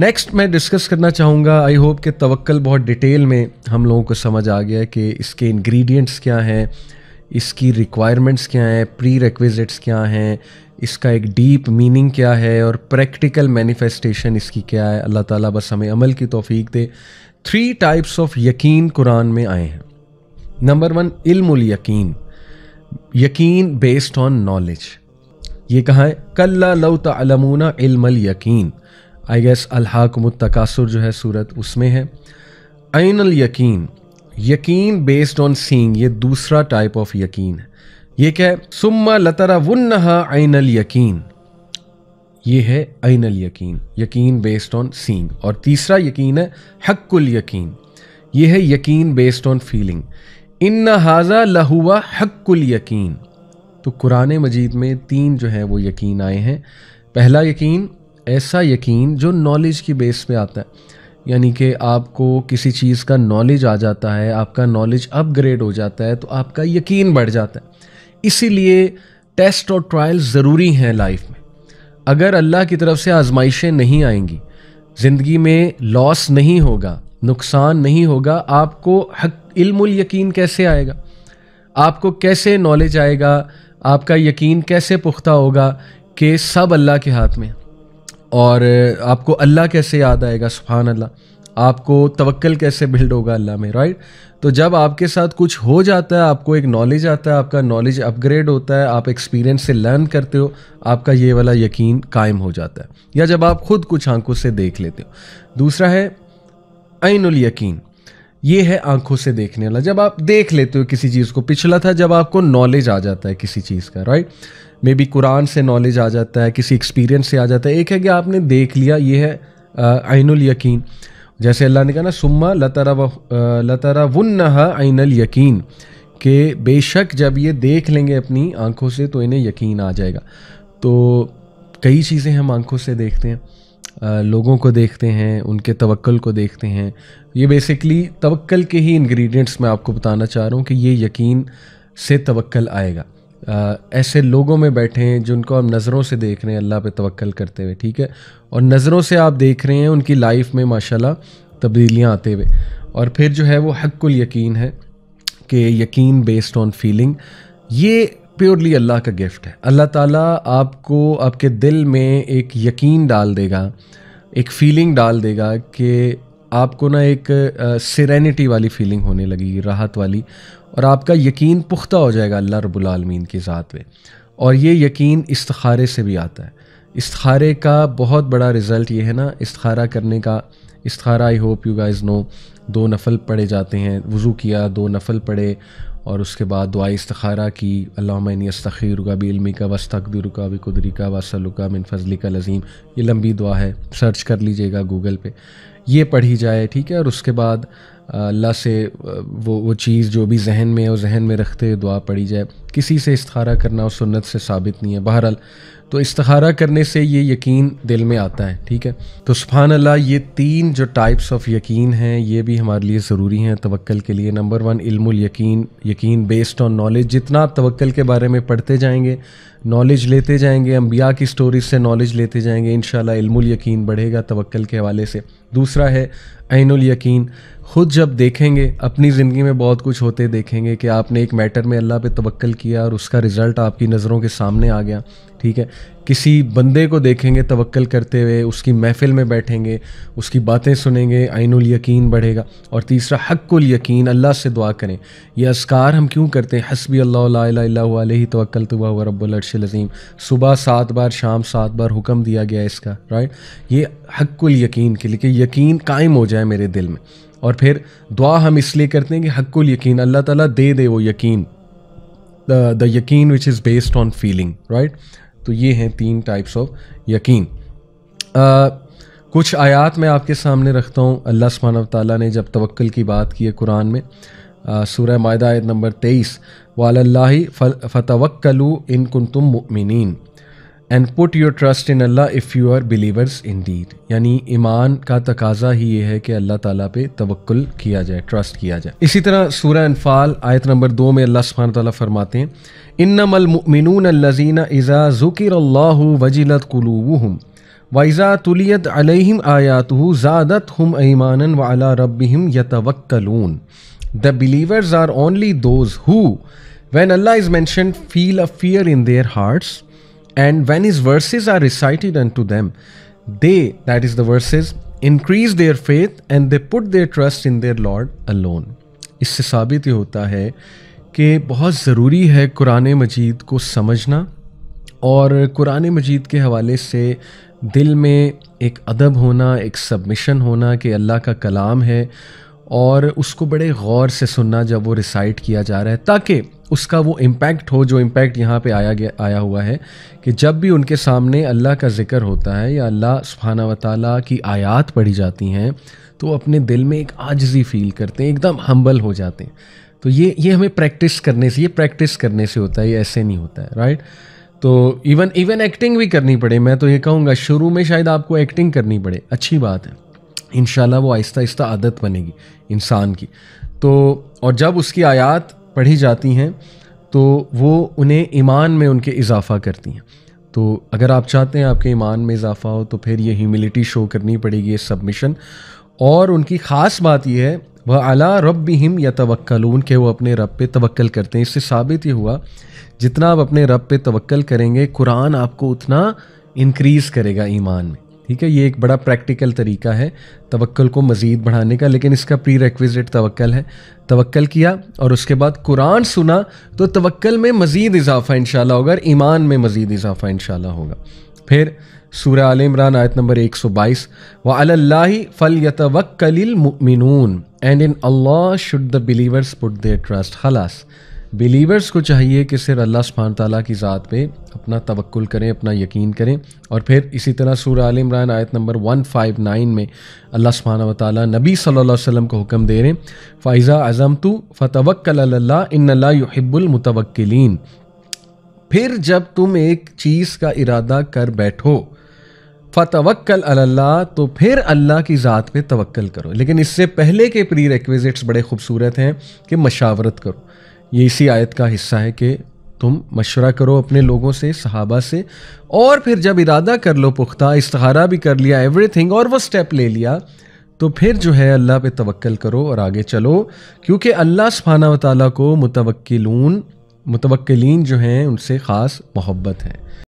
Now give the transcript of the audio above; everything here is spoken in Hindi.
नेक्स्ट मैं डिस्कस करना चाहूँगा आई होप कि तवक्ल बहुत डिटेल में हम लोगों को समझ आ गया कि इसके इंग्रेडिएंट्स क्या हैं इसकी रिक्वायरमेंट्स क्या हैं प्री रिक्विज़िट्स क्या हैं इसका एक डीप मीनिंग क्या है और प्रैक्टिकल मैनिफेस्टेशन इसकी क्या है अल्लाह ताला बस हमें अमल की तोफ़ी दे थ्री टाइप्स ऑफ यकीन कुरान में आए हैं नंबर वन इल्मुल यकीन यकीन बेस्ड ऑन नॉलेज ये कहाँ है कल्ला लव तलमूना इल्मल यकीन आई गेस अलहाकमुत तकासुर जो है सूरत उसमें है आन अल यकीन यकीन बेस्ड ऑन सींग ये दूसरा टाइप ऑफ यकीन है ये क्या है सुम्मा लतरा वन आन अल यकीन ये है आन अल यकीन यकीन बेस्ड ऑन सींग और तीसरा यकीन है हक्कुल यकीन ये है यकीन बेस्ड ऑन फीलिंग इन हाजा लहुआ हक्कुल यकीन तो कुरान मजीद में तीन जो है वो यकीन आए हैं पहला यकीन ऐसा यकीन जो नॉलेज की बेस पे आता है यानी कि आपको किसी चीज़ का नॉलेज आ जाता है आपका नॉलेज अपग्रेड हो जाता है तो आपका यकीन बढ़ जाता है इसीलिए टेस्ट और ट्रायल ज़रूरी हैं लाइफ में अगर अल्लाह की तरफ से आजमाइशें नहीं आएंगी ज़िंदगी में लॉस नहीं होगा नुकसान नहीं होगा आपको हक इल्मुल यकीन कैसे आएगा आपको कैसे नॉलेज आएगा आपका यकीन कैसे पुख्ता होगा कि सब अल्लाह के हाथ में और आपको अल्लाह कैसे याद आएगा सुबहान अल्लाह आपको तवक्ल कैसे बिल्ड होगा अल्लाह में राइट तो जब आपके साथ कुछ हो जाता है आपको एक नॉलेज आता है आपका नॉलेज अपग्रेड होता है आप एक्सपीरियंस से लर्न करते हो आपका ये वाला यकीन कायम हो जाता है या जब आप खुद कुछ आंखों से देख लेते हो दूसरा है ऐन यकीन ये है आंखों से देखने वाला जब आप देख लेते हो किसी चीज़ को पिछला था जब आपको नॉलेज आ जाता है किसी चीज़ का राइट मे बी कुरान से नॉलेज आ जाता है किसी एक्सपीरियंस से आ जाता है एक है कि आपने देख लिया ये है आइनुल यकीन जैसे अल्लाह ने कहा ना सुम्मा लतरा लतरा आइनल यकीन के बेशक जब ये देख लेंगे अपनी आंखों से तो इन्हें यकीन आ जाएगा तो कई चीज़ें हम आंखों से देखते हैं लोगों को देखते हैं उनके तवक्ल को देखते हैं ये बेसिकली तवक्ल के ही इंग्रेडिएंट्स मैं आपको बताना चाह रहा हूँ कि ये यकीन से तवक्ल आएगा आ, ऐसे लोगों में बैठे हैं जिनको हम नज़रों से देख रहे हैं अल्लाह पे तवक्ल करते हुए ठीक है और नज़रों से आप देख रहे हैं उनकी लाइफ में माशाल्लाह तब्दीलियाँ आते हुए और फिर जो है वो हक्कुल यकीन है कि यकीन बेस्ड ऑन फीलिंग ये प्योरली अल्लाह का गिफ्ट है अल्लाह ताला आपको आपके दिल में एक यकीन डाल देगा एक फीलिंग डाल देगा कि आपको ना एक सीरेनिटी वाली फीलिंग होने लगी राहत वाली और आपका यकीन पुख्ता हो जाएगा अल्लाह रबालमीन की ज़ात में और ये यकीन इस्तारे से भी आता है इस्तारे का बहुत बड़ा रिज़ल्ट ये है ना इस्तारा करने का इस्तारा I hope you guys know दो नफल पढ़े जाते हैं वज़ू किया दो नफल पढ़े और उसके बाद दुआ इस्तारा की अल्लामी अस्तखीर का भी इलमी का वस्तकदर का भी कुदरी का वसल का मिन फजली का लजीम ये लंबी दुआ है सर्च कर लीजिएगा गूगल पे ये पढ़ी जाए ठीक है और उसके बाद अल्लाह से वो वो चीज़ जो भी जहन में है वो जहन में रखते हुए दुआ पढ़ी जाए किसी से इस्तारा करना और सुन्नत से साबित नहीं है बहरहाल तो इस्तारा करने से ये यकीन दिल में आता है ठीक है तो सुबहान अल्लाह ये तीन जो टाइप्स ऑफ यकीन हैं ये भी हमारे लिए ज़रूरी हैं तवक्ल के लिए नंबर वन इल्मुल यकीन यकीन बेस्ड ऑन नॉलेज जितना आप तवक्ल के बारे में पढ़ते जाएंगे नॉलेज लेते जाएंगे अम्बिया की स्टोरीज से नॉलेज लेते जाएंगे इन इल्मुल यकीन बढ़ेगा तवक्ल के हवाले से दूसरा है आइनुल यकीन खुद जब देखेंगे अपनी ज़िंदगी में बहुत कुछ होते देखेंगे कि आपने एक मैटर में अल्लाह पे तवक्ल किया और उसका रिज़ल्ट आपकी नज़रों के सामने आ गया ठीक है किसी बंदे को देखेंगे तवक्ल करते हुए उसकी महफिल में बैठेंगे उसकी बातें सुनेंगे आइनुल यकीन बढ़ेगा और तीसरा हक्कुल यकीन अल्लाह से दुआ करें यह असकार हम क्यों करते हैं हसबी अल्लाह तवक्ल तो हुआ रब्बुलरशलज़ीम सुबह सात बार शाम सात बार हुक्म दिया गया इसका राइट ये हक्कुल यकीन के लिए यकीन कायम हो जाए मेरे दिल में और फिर दुआ हम इसलिए करते हैं कि हक्कुल यकीन अल्लाह ताली दे दे वो यकीन द यकीन which is based on feeling right तो ये हैं तीन टाइप्स ऑफ यकीन आ, कुछ आयात मैं आपके सामने रखता हूँ अल्लाह सुबहान ताली ने जब तवक्ल की बात की है कुरान में सूर्य मायदा आयत नंबर तेईस वाल फ़तवक्लू इन कुन तुम मुमिन and put your trust in Allah if you are believers indeed यानी ईमान का तकाजा ही ये है कि अल्लाह ताला पे तवक्ल किया जाए ट्रस्ट किया जाए इसी तरह सूरह अनफाल आयत नंबर दो में अल्लाह सुबहान ताला फरमाते हैं इन्नमलमिनून अल्लजीना इज़ा ज़ुकिर अल्लाह वजिलत कुलूबुहुम वाइज़ा तुलियत अलैहिम आयातहु ज़ादत हम ईमान वाला रब्बिहिम यतवक्कलून the believers are only those who when Allah is mentioned feel a fear in their hearts And when his verses are recited unto them, they, that is the verses, increase their faith and they put their trust in their lord alone इससे साबित ये होता है कि बहुत ज़रूरी है कुरान मजीद को समझना और कुरान मजीद के हवाले से दिल में एक अदब होना एक सबमिशन होना कि अल्लाह का कलाम है और उसको बड़े गौर से सुनना जब वो रिसाइट किया जा रहा है ताकि उसका वो इम्पैक्ट हो जो इम्पैक्ट यहाँ पे आया गया आया हुआ है कि जब भी उनके सामने अल्लाह का ज़िक्र होता है या अल्लाह सुबहाना व की आयात पढ़ी जाती हैं तो अपने दिल में एक आजजी फील करते हैं एकदम हम्बल हो जाते हैं तो ये ये हमें प्रैक्टिस करने से ये प्रैक्टिस करने से होता है ये ऐसे नहीं होता है राइट तो इवन इवन एक्टिंग भी करनी पड़े मैं तो ये कहूँगा शुरू में शायद आपको एक्टिंग करनी पड़े अच्छी बात है इन वो आहिस्ता आहिस्ता आदत बनेगी इंसान की तो और जब उसकी आयात पढ़ी जाती हैं तो वो उन्हें ईमान में उनके इजाफ़ा करती हैं तो अगर आप चाहते हैं आपके ईमान में इजाफ़ा हो तो फिर ये ह्यूमिलिटी शो करनी पड़ेगी ये सबमिशन और उनकी ख़ास बात यह है वह अला रब हिम या तवक्ल उनके वो अपने रब पे तवक्ल करते हैं इससे साबित ये हुआ जितना आप अपने रब पे तवक्ल करेंगे कुरान आपको उतना इनक्रीज़ करेगा ईमान में ठीक है ये एक बड़ा प्रैक्टिकल तरीका है तवक्ल को मज़ीद बढ़ाने का लेकिन इसका प्री रिक्विजिट तवक्ल है तवक्ल किया और उसके बाद कुरान सुना तो तवक्ल में मज़ीद इजाफा इन होगा और ईमान में मज़ीद इजाफा इन होगा फिर सूर आल इमरान आयत नंबर 122 सौ बाईस व अल्लाह फल यतवक्ल and in Allah should the believers put their trust खलास बिलीवर्स को चाहिए कि सिर अल्लाह सुबहान ताली की ज़ात पे अपना तवक्ल करें अपना यकीन करें और फिर इसी तरह सूर आल इमरान आयत नंबर 159 में अल्लाह सुबहान वाली नबी सल्लल्लाहु अलैहि वसल्लम को हुक्म दे रहे हैं फ़ाइज़ा अज़म तो फ़तवक्ल इन युहिब्बुलमतवक्लिन फिर जब तुम एक चीज़ का इरादा कर बैठो फ़तवक्ल अल्लाह तो फिर अल्लाह की ज़ात पे तवक्ल करो लेकिन इससे पहले के प्री रेक्विज़िट्स बड़े खूबसूरत हैं कि मशावरत करो ये इसी आयत का हिस्सा है कि तुम मशवरा करो अपने लोगों से सहाबा से और फिर जब इरादा कर लो पुख्ता इस्तारा भी कर लिया एवरीथिंग और वो स्टेप ले लिया तो फिर जो है अल्लाह पे तवक्ल करो और आगे चलो क्योंकि अल्लाह सफ़ाना वाली को मुतवक्लून मुतवक्लिन जो हैं उनसे ख़ास मोहब्बत है